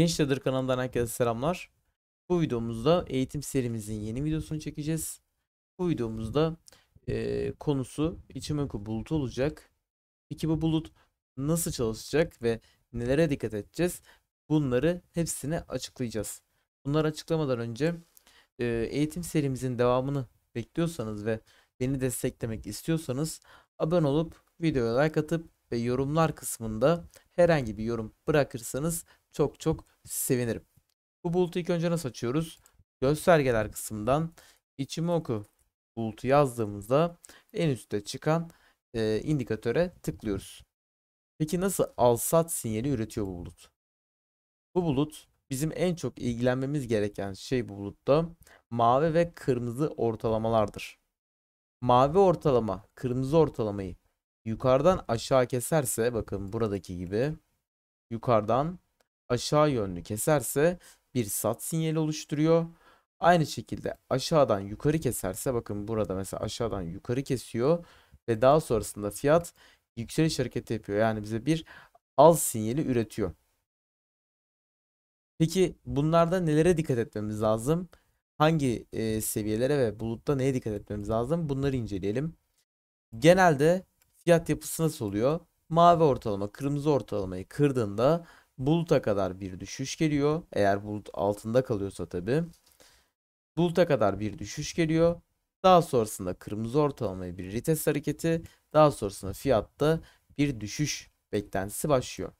Genç Leader kanalından herkese selamlar. Bu videomuzda eğitim serimizin yeni videosunu çekeceğiz. Bu videomuzda e, konusu Ichimoku bulutu olacak. Peki bu bulut nasıl çalışacak ve nelere dikkat edeceğiz? Bunları hepsini açıklayacağız. Bunları açıklamadan önce e, eğitim serimizin devamını bekliyorsanız ve beni desteklemek istiyorsanız abone olup videoya like atıp ve yorumlar kısmında herhangi bir yorum bırakırsanız çok çok sevinirim. Bu bulutu ilk önce nasıl açıyoruz? Göstergeler kısmından içimi oku bulutu yazdığımızda en üstte çıkan e, indikatöre tıklıyoruz. Peki nasıl alsat sinyali üretiyor bu bulut? Bu bulut bizim en çok ilgilenmemiz gereken şey bu bulutta mavi ve kırmızı ortalamalardır. Mavi ortalama kırmızı ortalamayı yukarıdan aşağı keserse bakın buradaki gibi yukarıdan aşağı yönlü keserse bir sat sinyali oluşturuyor. Aynı şekilde aşağıdan yukarı keserse bakın burada mesela aşağıdan yukarı kesiyor ve daha sonrasında fiyat yükseliş hareketi yapıyor. Yani bize bir al sinyali üretiyor. Peki bunlarda nelere dikkat etmemiz lazım? Hangi e, seviyelere ve bulutta neye dikkat etmemiz lazım? Bunları inceleyelim. Genelde fiyat yapısı nasıl oluyor? Mavi ortalama, kırmızı ortalamayı kırdığında buluta kadar bir düşüş geliyor. Eğer bulut altında kalıyorsa tabi. Buluta kadar bir düşüş geliyor. Daha sonrasında kırmızı ortalamayı bir retest hareketi. Daha sonrasında fiyatta bir düşüş beklentisi başlıyor.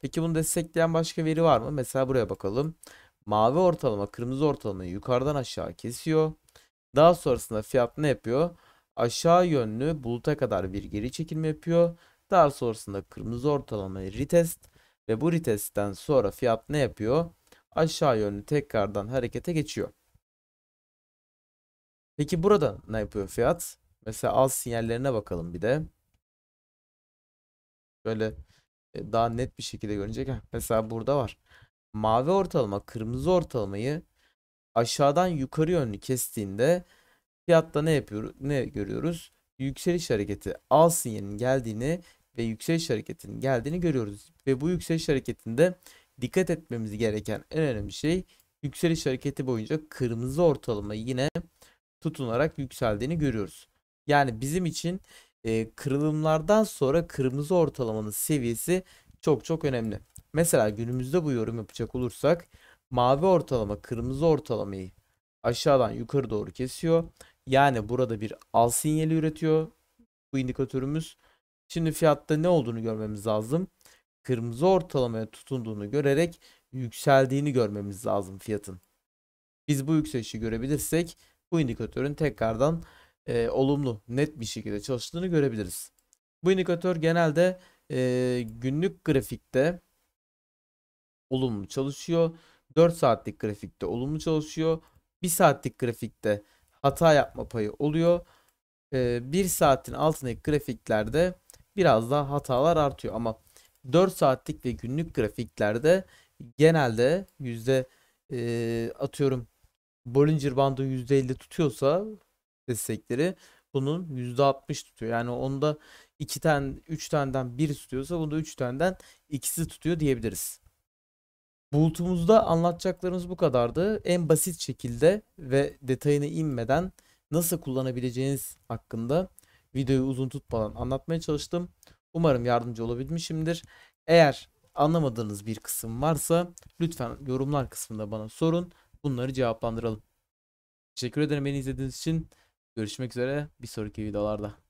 Peki bunu destekleyen başka veri var mı? Mesela buraya bakalım. Mavi ortalama kırmızı ortalamayı yukarıdan aşağı kesiyor. Daha sonrasında fiyat ne yapıyor? aşağı yönlü buluta kadar bir geri çekilme yapıyor. Daha sonrasında kırmızı ortalamayı retest ve bu retestten sonra fiyat ne yapıyor? Aşağı yönlü tekrardan harekete geçiyor. Peki burada ne yapıyor fiyat? Mesela al sinyallerine bakalım bir de. Böyle e, daha net bir şekilde görünecek. Mesela burada var. Mavi ortalama kırmızı ortalamayı aşağıdan yukarı yönlü kestiğinde Fiyatta ne yapıyoruz? Ne görüyoruz? Yükseliş hareketi al sinyalinin geldiğini ve yükseliş hareketinin geldiğini görüyoruz. Ve bu yükseliş hareketinde dikkat etmemiz gereken en önemli şey yükseliş hareketi boyunca kırmızı ortalama yine tutunarak yükseldiğini görüyoruz. Yani bizim için e, kırılımlardan sonra kırmızı ortalamanın seviyesi çok çok önemli. Mesela günümüzde bu yorum yapacak olursak mavi ortalama kırmızı ortalamayı aşağıdan yukarı doğru kesiyor. Yani burada bir al sinyali üretiyor bu indikatörümüz. Şimdi fiyatta ne olduğunu görmemiz lazım. Kırmızı ortalamaya tutunduğunu görerek yükseldiğini görmemiz lazım fiyatın. Biz bu yükselişi görebilirsek bu indikatörün tekrardan e, olumlu net bir şekilde çalıştığını görebiliriz. Bu indikatör genelde e, günlük grafikte olumlu çalışıyor. 4 saatlik grafikte olumlu çalışıyor. 1 saatlik grafikte hata yapma payı oluyor. E, ee, 1 saatin altındaki grafiklerde biraz daha hatalar artıyor ama 4 saatlik ve günlük grafiklerde genelde yüzde e, atıyorum Bollinger bandı %50 tutuyorsa destekleri bunun %60 tutuyor. Yani onda 2 tane 3 taneden 1 tutuyorsa bunda 3 taneden ikisi tutuyor diyebiliriz. Bulut'umuzda anlatacaklarımız bu kadardı. En basit şekilde ve detayına inmeden nasıl kullanabileceğiniz hakkında videoyu uzun tutmadan anlatmaya çalıştım. Umarım yardımcı olabilmişimdir. Eğer anlamadığınız bir kısım varsa lütfen yorumlar kısmında bana sorun. Bunları cevaplandıralım. Teşekkür ederim beni izlediğiniz için. Görüşmek üzere bir sonraki videolarda.